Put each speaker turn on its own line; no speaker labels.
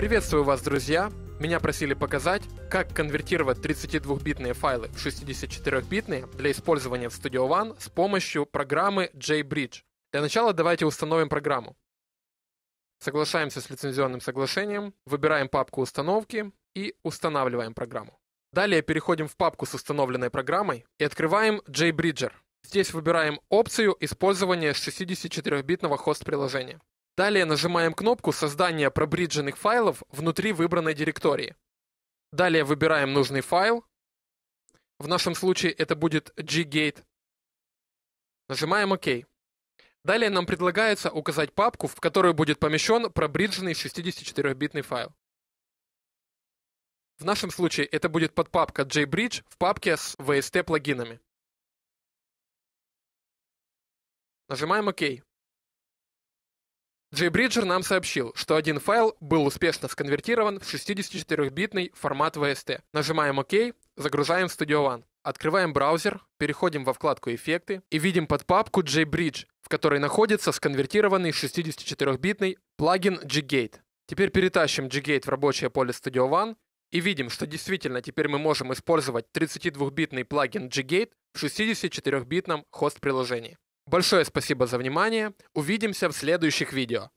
Приветствую вас, друзья! Меня просили показать, как конвертировать 32-битные файлы в 64-битные для использования в Studio One с помощью программы JBridge. Для начала давайте установим программу. Соглашаемся с лицензионным соглашением, выбираем папку установки и устанавливаем программу. Далее переходим в папку с установленной программой и открываем JBridger. Здесь выбираем опцию использования 64-битного хост-приложения. Далее нажимаем кнопку создания пробридженных файлов внутри выбранной директории. Далее выбираем нужный файл. В нашем случае это будет Ggate. Нажимаем ОК. Далее нам предлагается указать папку, в которую будет помещен пробридженный 64-битный
файл. В нашем случае это будет подпапка JBridge в папке с VST-плагинами. Нажимаем ОК. JBridger нам сообщил, что один файл был
успешно сконвертирован в 64-битный формат VST. Нажимаем ОК, загружаем в Studio One. Открываем браузер, переходим во вкладку «Эффекты» и видим под подпапку JBridge, в которой находится сконвертированный 64-битный плагин JGate. Теперь перетащим JGate в рабочее поле Studio One и видим, что действительно теперь мы можем использовать 32-битный плагин JGate в 64-битном хост-приложении. Большое спасибо за внимание. Увидимся в следующих видео.